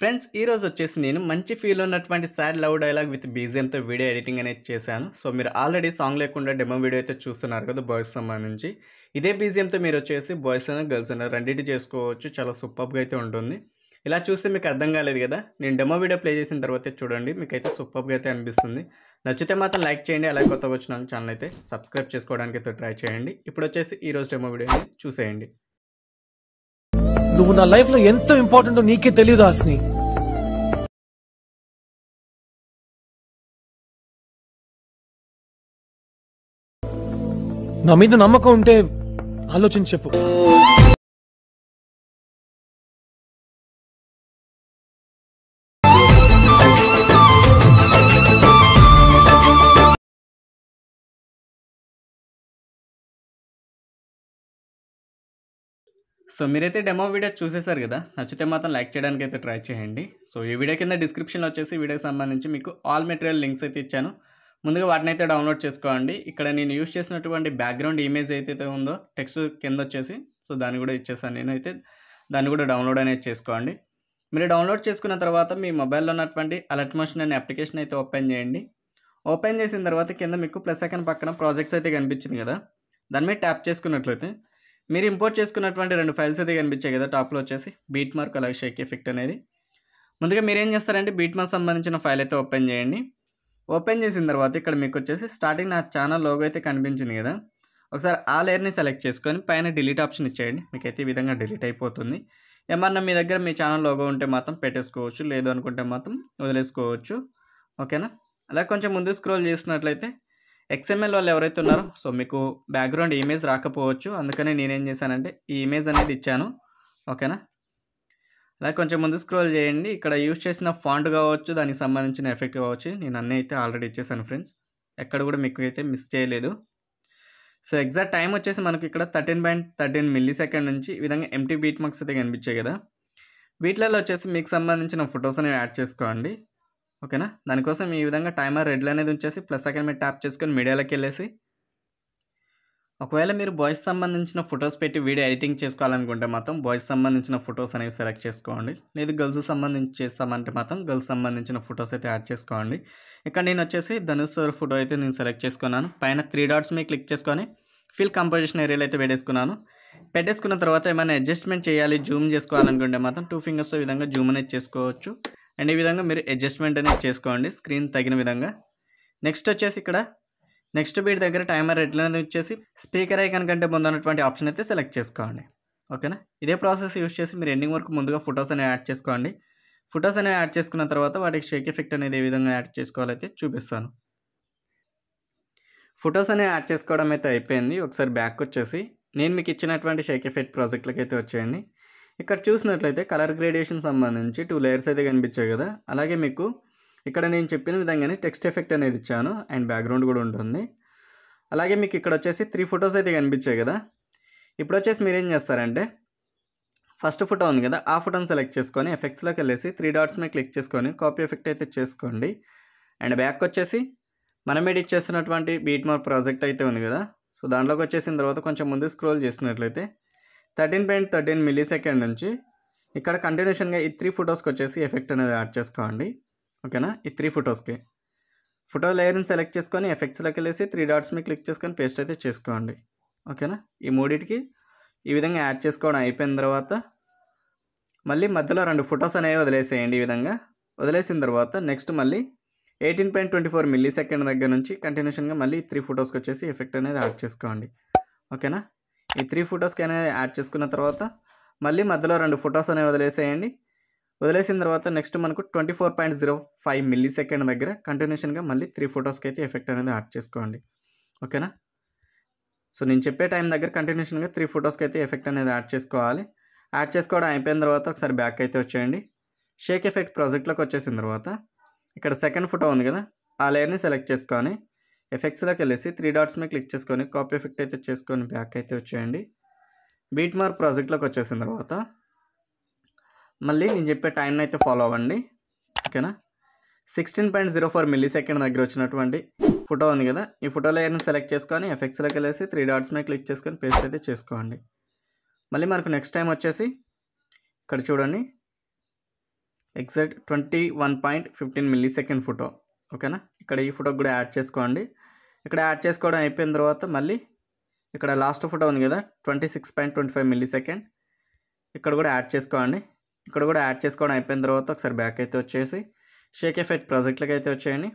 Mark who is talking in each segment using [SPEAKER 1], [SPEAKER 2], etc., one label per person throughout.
[SPEAKER 1] friends ఈరోజు వచ్చేసి నేను మంచి ఫీల్ ఉన్నటువంటి సాడ్ లవ్ డైలాగ్ విత్ బీజిఎంతో వీడియో ఎడిటింగ్ అనేది చేశాను సో మీరు ఆల్రెడీ సాంగ్ లేకుండా డెమో వీడియో అయితే చూస్తున్నారు కదా బాయ్స్ సంబంధించి ఇదే బీజిఎంతో మీరు వచ్చేసి బాయ్స్ అయినా గర్ల్స్ అయినా రెండింటి చేసుకోవచ్చు చాలా సూపర్గా అయితే ఉంటుంది ఇలా చూస్తే మీకు అర్థం కాలేదు కదా నేను డెమో వీడియో ప్లే చేసిన తర్వాత చూడండి మీకైతే సూపర్గా అయితే అనిపిస్తుంది నచ్చితే మాత్రం లైక్ చేయండి అలా కొత్తగా వచ్చిన ఛానల్ అయితే సబ్స్క్రైబ్ చేసుకోవడానికి అయితే ట్రై చేయండి ఇప్పుడు వచ్చేసి ఈరోజు డెమో వీడియోని చూసేయండి నువ్వు నా లైఫ్ లో ఎంత ఇంపార్టెంట్ నీకే తెలియదు హాస్ని నా మీద నమ్మకం ఉంటే ఆలోచించి చెప్పు సో మీరైతే డెమో వీడియో చూసేశారు కదా నచ్చితే మాత్రం లైక్ చేయడానికి అయితే ట్రై చేయండి సో ఈ వీడియో కింద డిస్క్రిప్షన్లో వచ్చేసి వీడియోకి సంబంధించి మీకు ఆల్ మెటీరియల్ లింక్స్ అయితే ఇచ్చాను ముందుగా వాటిని అయితే డౌన్లోడ్ చేసుకోండి ఇక్కడ నేను యూజ్ చేసినటువంటి బ్యాక్గ్రౌండ్ ఇమేజ్ ఏదైతే ఉందో టెక్స్ట్ కింద వచ్చేసి సో దాన్ని కూడా ఇచ్చేసాను నేనైతే దాన్ని కూడా డౌన్లోడ్ అనేది చేసుకోండి మీరు డౌన్లోడ్ చేసుకున్న తర్వాత మీ మొబైల్లో ఉన్నటువంటి అలర్ట్ మోషన్ అనే అప్లికేషన్ అయితే ఓపెన్ చేయండి ఓపెన్ చేసిన తర్వాత కింద మీకు ప్లస్ సెకండ్ పక్కన ప్రాజెక్ట్స్ అయితే కనిపించింది కదా దాని మీద ట్యాప్ చేసుకున్నట్లయితే మీరు ఇంపోర్ట్ చేసుకున్నటువంటి రెండు ఫైల్స్ అయితే కనిపించాయి కదా టాప్లో వచ్చేసి బీట్ మార్క్ అలాగే షేక్ ఎఫెక్ట్ అనేది ముందుగా మీరు ఏం చేస్తారంటే బీట్ మార్క్ సంబంధించిన ఫైల్ అయితే ఓపెన్ చేయండి ఓపెన్ చేసిన తర్వాత ఇక్కడ మీకు వచ్చేసి స్టార్టింగ్ నా ఛానల్ లోగో అయితే కనిపించింది కదా ఒకసారి ఆ లేయర్ని సెలెక్ట్ చేసుకొని పైన డిలీట్ ఆప్షన్ ఇచ్చేయండి మీకైతే ఈ విధంగా డిలీట్ అయిపోతుంది ఏమన్నా మీ దగ్గర మీ ఛానల్ లోగో ఉంటే మాత్రం పెట్టేసుకోవచ్చు లేదు అనుకుంటే మాత్రం వదిలేసుకోవచ్చు ఓకేనా అలా కొంచెం ముందు స్క్రోల్ చేసినట్లయితే ఎక్స్ఎంఎల్ వాళ్ళు ఎవరైతే ఉన్నారో సో మీకు బ్యాక్గ్రౌండ్ ఇమేజ్ రాకపోవచ్చు అందుకని నేనేం చేశానంటే ఈ ఇమేజ్ అనేది ఇచ్చాను ఓకేనా అలా కొంచెం ముందు స్క్రోల్ చేయండి ఇక్కడ యూజ్ చేసిన ఫాంట్ కావచ్చు దానికి సంబంధించిన ఎఫెక్ట్ కావచ్చు నేను అన్నీ అయితే ఆల్రెడీ ఇచ్చేసాను ఫ్రెండ్స్ ఎక్కడ కూడా మీకు అయితే మిస్ చేయలేదు సో ఎగ్జాక్ట్ టైం వచ్చేసి మనకి ఇక్కడ thirteen point thirteen millisecond నుంచి ఈ విధంగా ఎంటీ బీట్ మార్క్స్ అయితే కనిపించాయి కదా వీటిలలో వచ్చేసి మీకు సంబంధించిన ఫొటోస్ అనేవి యాడ్ చేసుకోండి ఓకేనా దానికోసం ఈ విధంగా టైమర్ రెడ్లు అనేది ఉంచేసి ప్లస్ అక్కడ మీరు ట్యాప్ చేసుకొని మీడియాలోకి వెళ్ళేసి ఒకవేళ మీరు బాయ్స్ సంబంధించిన ఫొటోస్ పెట్టి వీడియో ఎడిటింగ్ చేసుకోవాలనుకుంటే మాత్రం బాయ్స్ సంబంధించిన ఫొటోస్ అనేవి సెలెక్ట్ చేసుకోండి లేదు గర్ల్స్ సంబంధించి చేస్తామంటే మాత్రం గర్ల్స్ సంబంధించిన ఫొటోస్ అయితే యాడ్ చేసుకోండి ఇక్కడ నేను వచ్చేసి ధనుష్ సార్ ఫోటో అయితే నేను సెలెక్ట్ చేసుకున్నాను పైన త్రీ డాట్స్ మీద క్లిక్ చేసుకొని ఫిల్ కంపోజిషన్ ఏరియాలో అయితే పెట్టేసుకున్నాను పెట్టేసుకున్న తర్వాత ఏమైనా అడ్జస్ట్మెంట్ చేయాలి జూమ్ చేసుకోవాలనుకుంటే మాత్రం టూ ఫింగర్స్ విధంగా జూమ్ అనేది చేసుకోవచ్చు అండ్ ఈ విధంగా మీరు అడ్జస్ట్మెంట్ అనేది చేసుకోండి స్క్రీన్ తగిన విధంగా నెక్స్ట్ వచ్చేసి ఇక్కడ నెక్స్ట్ బీట్ దగ్గర టైమర్ రెడ్లు అనేది వచ్చేసి స్పీకర్ ఐకన్ కంటే ముందు ఉన్నటువంటి ఆప్షన్ అయితే సెలెక్ట్ చేసుకోండి ఓకేనా ఇదే ప్రాసెస్ యూస్ చేసి మీరు ఎండింగ్ వరకు ముందుగా ఫొటోస్ అనేవి యాడ్ చేసుకోండి ఫొటోస్ అనేవి యాడ్ చేసుకున్న తర్వాత వాటికి షేక్ ఎఫెక్ట్ అనేది ఏ విధంగా యాడ్ చేసుకోవాలైతే చూపిస్తాను ఫొటోస్ అనేవి యాడ్ చేసుకోవడం అయితే అయిపోయింది ఒకసారి బ్యాక్ వచ్చేసి నేను మీకు ఇచ్చినటువంటి షేక్ ఎఫెక్ట్ ప్రాజెక్టులకి అయితే వచ్చేయండి ఇక్కడ చూసినట్లయితే కలర్ గ్రేడియేషన్ సంబంధించి టూ లేయర్స్ అయితే కనిపించాయి కదా అలాగే మీకు ఇక్కడ నేను చెప్పిన విధంగానే టెక్స్ట్ ఎఫెక్ట్ అనేది ఇచ్చాను అండ్ బ్యాక్గ్రౌండ్ కూడా ఉంటుంది అలాగే మీకు ఇక్కడ వచ్చేసి త్రీ ఫొటోస్ అయితే కనిపించాయి కదా ఇప్పుడు వచ్చేసి మీరు ఏం చేస్తారంటే ఫస్ట్ ఫోటో ఉంది కదా ఆ ఫోటోని సెలెక్ట్ చేసుకొని ఎఫెక్ట్స్లోకి వెళ్ళేసి త్రీ డాట్స్ మీద క్లిక్ చేసుకొని కాపీ ఎఫెక్ట్ అయితే చేసుకోండి అండ్ బ్యాక్ వచ్చేసి మనం ఎడిట్ చేస్తున్నటువంటి బీట్ మార్ ప్రాజెక్ట్ అయితే ఉంది కదా సో దాంట్లోకి వచ్చేసిన తర్వాత కొంచెం ముందు స్క్రోల్ చేసినట్లయితే thirteen point thirteen millisecond నుంచి ఇక్కడ కంటిన్యూషన్గా ఈ త్రీ ఫొటోస్కి వచ్చేసి ఎఫెక్ట్ అనేది యాడ్ చేసుకోండి ఓకేనా ఈ త్రీ ఫొటోస్కి ఫోటో లేయర్ని సెలెక్ట్ చేసుకొని ఎఫెక్ట్స్లోకి వెళ్ళేసి త్రీ డాట్స్ మీద క్లిక్ చేసుకొని పేస్ట్ అయితే చేసుకోండి ఓకేనా ఈ మూడింటికి ఈ విధంగా యాడ్ చేసుకోవడం అయిపోయిన తర్వాత మళ్ళీ మధ్యలో రెండు ఫొటోస్ అనేవి వదిలేసేయండి ఈ విధంగా వదిలేసిన తర్వాత నెక్స్ట్ మళ్ళీ eighteen point twenty four millisecond దగ్గర నుంచి కంటిన్యూషన్గా మళ్ళీ త్రీ ఫొటోస్కి వచ్చేసి ఎఫెక్ట్ అనేది యాడ్ చేసుకోండి ఓకేనా ఈ త్రీ ఫొటోస్కి అనేది యాడ్ చేసుకున్న తర్వాత మళ్ళీ మధ్యలో రెండు ఫొటోస్ అనేవి వదిలేసేయండి వదిలేసిన తర్వాత నెక్స్ట్ మనకు twenty four point zero five millisecond దగ్గర కంటిన్యూషన్గా మళ్ళీ త్రీ ఫొటోస్కి అయితే ఎఫెక్ట్ అనేది యాడ్ చేసుకోండి ఓకేనా సో నేను చెప్పే టైం దగ్గర కంటిన్యూషన్గా త్రీ ఫొటోస్కి అయితే ఎఫెక్ట్ అనేది యాడ్ చేసుకోవాలి యాడ్ చేసుకోవడం అయిపోయిన తర్వాత ఒకసారి బ్యాక్ అయితే వచ్చేయండి షేక్ ఎఫెక్ట్ ప్రాజెక్ట్లోకి వచ్చేసిన తర్వాత ఇక్కడ సెకండ్ ఫోటో ఉంది కదా ఆ లేయర్ని సెలెక్ట్ చేసుకొని ఎఫెక్ట్స్లోకి వెళ్ళేసి త్రీ డాట్స్ మీద క్లిక్ చేసుకొని కాపీ ఎఫెక్ట్ అయితే చేసుకొని బ్యాక్ అయితే వచ్చేయండి బీట్ మార్క్ ప్రాజెక్ట్లోకి వచ్చేసిన తర్వాత మళ్ళీ నేను చెప్పే టైంని అయితే ఫాలో అవ్వండి ఓకేనా sixteen point zero four millisecond దగ్గర వచ్చినటువంటి ఫోటో ఉంది కదా ఈ ఫోటో లేయర్ని సెలెక్ట్ చేసుకొని ఎఫెక్ట్స్లోకి వెళ్ళేసి త్రీ డాట్స్ మీద క్లిక్ చేసుకొని పేస్ట్ అయితే చేసుకోండి మళ్ళీ మనకు నెక్స్ట్ టైం వచ్చేసి ఇక్కడ చూడండి exact twenty one point fifteen millisecond photo ఓకేనా ఇక్కడ ఈ ఫోటోకి కూడా యాడ్ చేసుకోండి ఇక్కడ యాడ్ చేసుకోవడం అయిపోయిన తర్వాత మళ్ళీ ఇక్కడ లాస్ట్ ఫోటో ఉంది కదా twenty six point twenty five millisecond ఇక్కడ కూడా యాడ్ చేసుకోండి ఇక్కడ కూడా యాడ్ చేసుకోవడం అయిపోయిన తర్వాత ఒకసారి బ్యాక్ అయితే వచ్చేసి షేక్ ఎఫెక్ట్ ప్రాజెక్ట్లకి అయితే వచ్చేయండి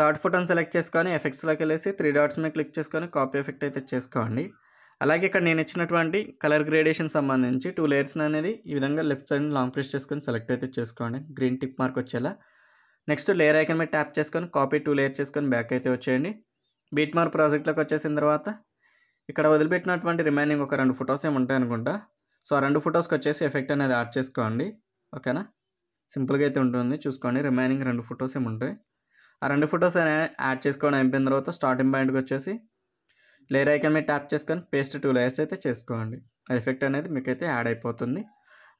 [SPEAKER 1] థర్డ్ ఫోటోని సెలెక్ట్ చేసుకొని ఎఫెక్ట్స్లోకి వెళ్ళేసి త్రీ డాట్స్ మీద క్లిక్ చేసుకొని కాపీ ఎఫెక్ట్ అయితే చేసుకోండి అలాగే ఇక్కడ నేను ఇచ్చినటువంటి కలర్ గ్రేడేషన్ సంబంధించి టూ లేయర్స్ని అనేది ఈ విధంగా లెఫ్ట్ సైడ్ లాంగ్ ప్రెస్ చేసుకొని సెలెక్ట్ అయితే చేసుకోండి గ్రీన్ టిక్ మార్క్ వచ్చేలా నెక్స్ట్ లేయర్ ఐకన్ మీద ట్యాప్ చేసుకొని కాపీ టూ లేయర్ చేసుకొని బ్యాక్ అయితే వచ్చేయండి బీట్ మార్క్ ప్రాజెక్ట్లోకి వచ్చేసిన తర్వాత ఇక్కడ వదిలిపెట్టినటువంటి రిమైనింగ్ ఒక రెండు ఫొటోస్ ఏమి ఉంటాయి అనుకుంటా సో ఆ రెండు ఫొటోస్కి వచ్చేసి ఎఫెక్ట్ అనేది యాడ్ చేసుకోండి ఓకేనా సింపుల్గా అయితే ఉంటుంది చూసుకోండి రిమైనింగ్ రెండు ఫొటోస్ ఏమి ఉంటాయి ఆ రెండు ఫొటోస్ యాడ్ చేసుకోవడం అయిపోయిన తర్వాత స్టార్టింగ్ పాయింట్కి వచ్చేసి లేయర్ ఐకన్ మీద ట్యాప్ చేసుకొని పేస్ట్ టూ లేయర్స్ అయితే చేసుకోండి ఎఫెక్ట్ అనేది మీకైతే యాడ్ అయిపోతుంది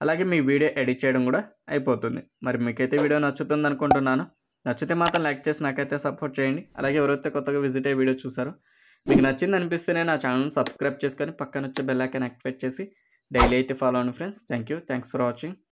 [SPEAKER 1] అలాగే మీ వీడియో ఎడిట్ చేయడం కూడా అయిపోతుంది మరి మీకైతే వీడియో నచ్చుతుంది అనుకుంటున్నాను నచ్చితే మాత్రం లైక్ చేసి నాకైతే సపోర్ట్ చేయండి అలాగే ఎవరైతే కొత్తగా విజిట్ అయ్యే వీడియో చూసారో మీకు నచ్చింది అనిపిస్తేనే నా ఛానల్ని సబ్స్క్రైబ్ చేసుకొని పక్కన వచ్చే బెల్ ఐకాన్ యాక్టివేట్ చేసి డైలీ అయితే ఫాలో అవ్వండి friends thank you thanks for watching